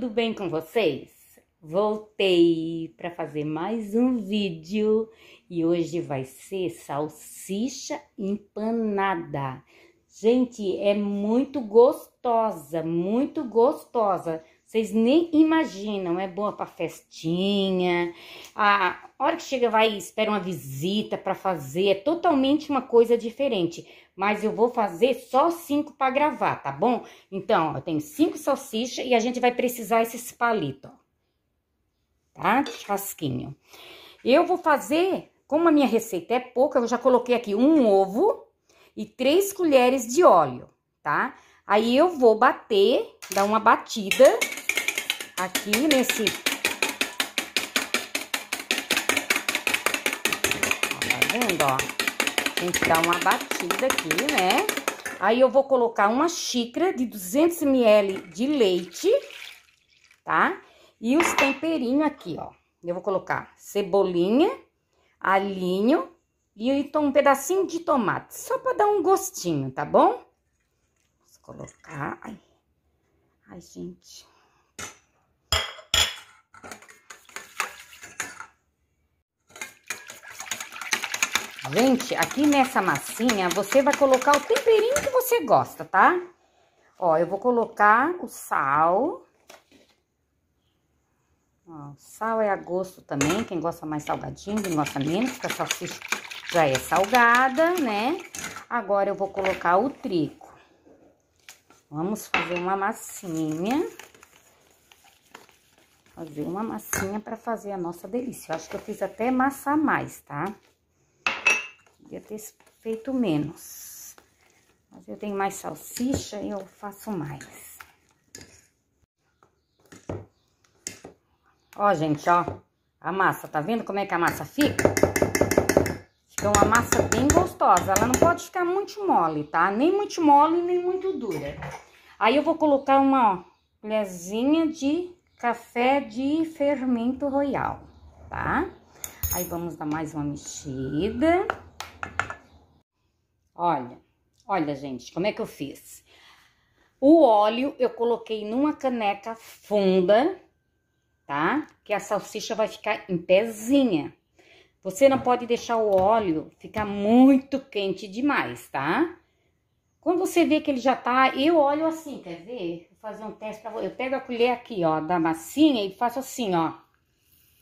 tudo bem com vocês? Voltei para fazer mais um vídeo e hoje vai ser salsicha empanada. Gente, é muito gostosa, muito gostosa. Vocês nem imaginam, é boa para festinha. A hora que chega vai espera uma visita para fazer, é totalmente uma coisa diferente. Mas eu vou fazer só cinco para gravar, tá bom? Então, eu tenho cinco salsichas e a gente vai precisar esses palitos, ó. Tá? Chasquinho. Eu vou fazer, como a minha receita é pouca, eu já coloquei aqui um ovo e três colheres de óleo, tá? Aí eu vou bater, dar uma batida aqui nesse tá vendo, ó? Tem que dar uma batida aqui, né? Aí eu vou colocar uma xícara de 200 ml de leite, tá? E os temperinhos aqui, ó. Eu vou colocar cebolinha, alinho e um pedacinho de tomate, só pra dar um gostinho, tá bom? Vou colocar... ai gente... Gente, aqui nessa massinha, você vai colocar o temperinho que você gosta, tá? Ó, eu vou colocar o sal. Ó, sal é a gosto também, quem gosta mais salgadinho, quem gosta menos, porque a salsicha já é salgada, né? Agora eu vou colocar o trigo. Vamos fazer uma massinha. Fazer uma massinha para fazer a nossa delícia. Eu acho que eu fiz até massa a mais, tá? Tá? Podia ter feito menos. Mas eu tenho mais salsicha e eu faço mais. Ó, gente, ó. A massa, tá vendo como é que a massa fica? Fica uma massa bem gostosa. Ela não pode ficar muito mole, tá? Nem muito mole, nem muito dura. Aí eu vou colocar uma colherzinha de café de fermento royal, tá? Aí vamos dar mais uma mexida. Olha, olha, gente, como é que eu fiz? O óleo eu coloquei numa caneca funda, tá? Que a salsicha vai ficar em pezinha. Você não pode deixar o óleo ficar muito quente demais, tá? Quando você vê que ele já tá, eu olho assim, quer ver? Vou fazer um teste pra você. Eu pego a colher aqui, ó, da massinha e faço assim, ó.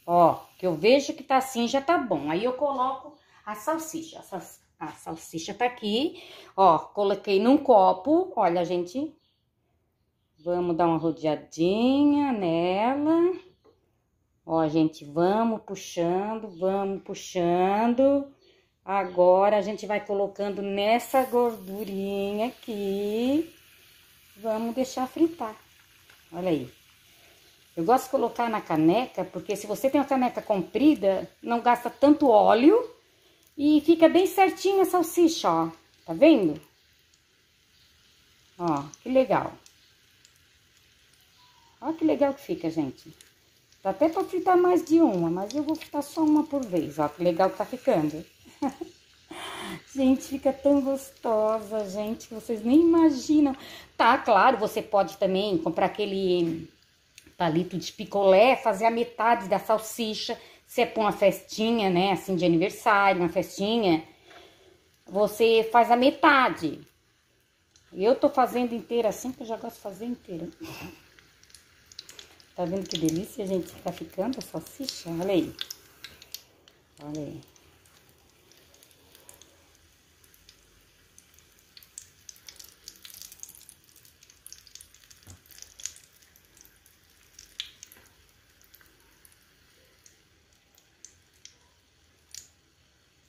Ó, que eu vejo que tá assim, já tá bom. Aí eu coloco a salsicha. A salsicha a salsicha tá aqui, ó, coloquei num copo, olha, gente. Vamos dar uma rodeadinha nela. Ó, gente, vamos puxando, vamos puxando. Agora, a gente vai colocando nessa gordurinha aqui. Vamos deixar fritar. Olha aí. Eu gosto de colocar na caneca, porque se você tem uma caneca comprida, não gasta tanto óleo e fica bem certinho a salsicha, ó. Tá vendo? Ó, que legal. Ó que legal que fica, gente. Dá até pra fritar mais de uma, mas eu vou fritar só uma por vez. Ó, que legal que tá ficando. gente, fica tão gostosa, gente, que vocês nem imaginam. Tá, claro, você pode também comprar aquele palito de picolé, fazer a metade da salsicha se é pra uma festinha, né, assim, de aniversário, uma festinha, você faz a metade. Eu tô fazendo inteira assim, que eu já gosto de fazer inteira. Tá vendo que delícia, gente, que tá ficando a salsicha? Olha aí. Olha aí.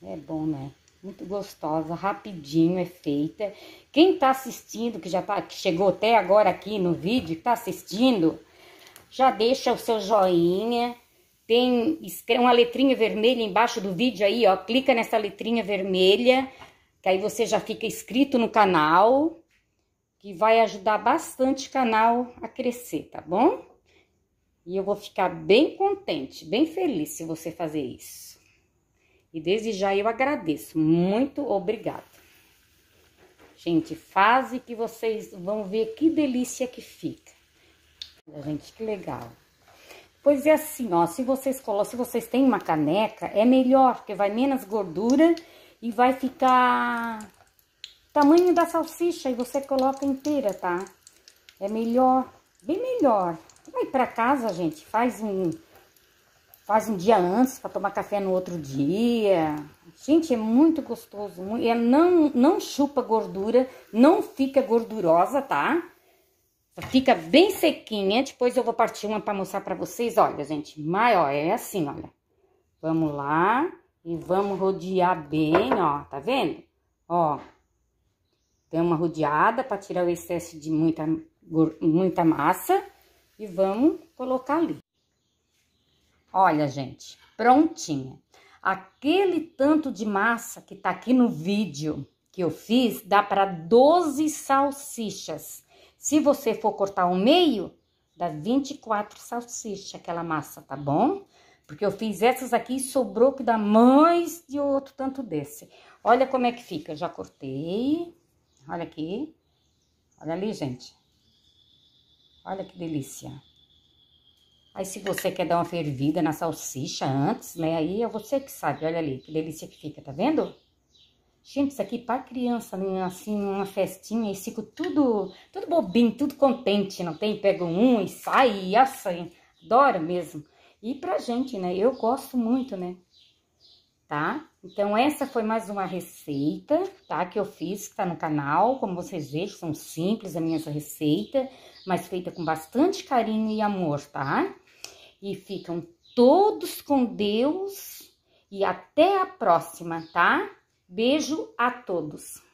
É bom, né? Muito gostosa, rapidinho é feita. Quem tá assistindo, que já tá, que chegou até agora aqui no vídeo, tá assistindo, já deixa o seu joinha. Tem uma letrinha vermelha embaixo do vídeo aí, ó. Clica nessa letrinha vermelha, que aí você já fica inscrito no canal, que vai ajudar bastante o canal a crescer, tá bom? E eu vou ficar bem contente, bem feliz se você fazer isso. E desde já eu agradeço. Muito obrigada. Gente, fase que vocês vão ver que delícia que fica. Gente, que legal. Pois é assim, ó, se vocês colocam, se vocês têm uma caneca, é melhor, porque vai menos gordura e vai ficar tamanho da salsicha e você coloca inteira, tá? É melhor, bem melhor. Vai para casa, gente, faz um faz um dia antes para tomar café no outro dia. Gente, é muito gostoso. É, não, não chupa gordura, não fica gordurosa, tá? Fica bem sequinha. Depois eu vou partir uma para mostrar para vocês. Olha, gente, maior é assim, olha. Vamos lá e vamos rodear bem, ó. Tá vendo? Ó. Dá uma rodeada para tirar o excesso de muita, muita massa. E vamos colocar ali. Olha, gente, prontinha. Aquele tanto de massa que tá aqui no vídeo que eu fiz, dá para 12 salsichas. Se você for cortar o meio, dá 24 salsichas aquela massa, tá bom? Porque eu fiz essas aqui e sobrou que dá mais de outro tanto desse. Olha como é que fica, já cortei. Olha aqui. Olha ali, gente. Olha que delícia. Aí, se você quer dar uma fervida na salsicha antes, né? Aí é você que sabe. Olha ali, que delícia que fica, tá vendo? Gente, isso aqui para criança, né? assim, numa festinha, e fico tudo, tudo bobinho, tudo contente, não tem? Pega um e sai, e assim, adoro mesmo. E pra gente, né? Eu gosto muito, né? Tá? Então, essa foi mais uma receita, tá? Que eu fiz, que tá no canal. Como vocês veem, são simples a minha receita, mas feita com bastante carinho e amor, Tá? e ficam todos com Deus e até a próxima, tá? Beijo a todos.